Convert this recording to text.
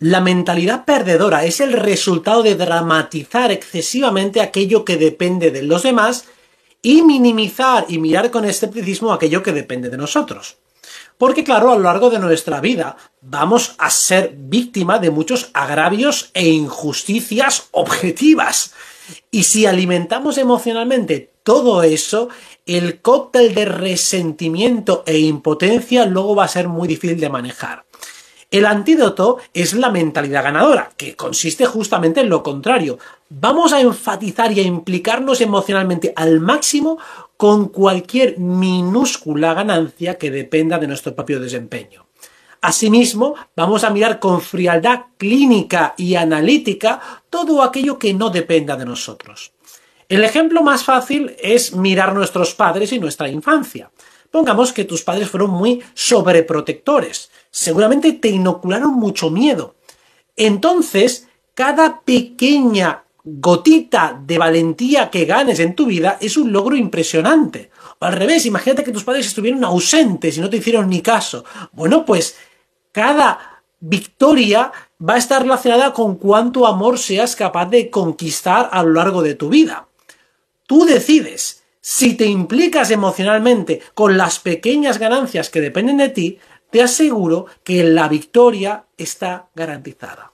La mentalidad perdedora es el resultado de dramatizar excesivamente aquello que depende de los demás y minimizar y mirar con escepticismo aquello que depende de nosotros. Porque claro, a lo largo de nuestra vida vamos a ser víctima de muchos agravios e injusticias objetivas. Y si alimentamos emocionalmente todo eso, el cóctel de resentimiento e impotencia luego va a ser muy difícil de manejar. El antídoto es la mentalidad ganadora, que consiste justamente en lo contrario. Vamos a enfatizar y a implicarnos emocionalmente al máximo con cualquier minúscula ganancia que dependa de nuestro propio desempeño. Asimismo, vamos a mirar con frialdad clínica y analítica todo aquello que no dependa de nosotros. El ejemplo más fácil es mirar nuestros padres y nuestra infancia. Pongamos que tus padres fueron muy sobreprotectores. Seguramente te inocularon mucho miedo. Entonces, cada pequeña gotita de valentía que ganes en tu vida es un logro impresionante. O al revés, imagínate que tus padres estuvieron ausentes y no te hicieron ni caso. Bueno, pues cada victoria va a estar relacionada con cuánto amor seas capaz de conquistar a lo largo de tu vida. Tú decides si te implicas emocionalmente con las pequeñas ganancias que dependen de ti, te aseguro que la victoria está garantizada.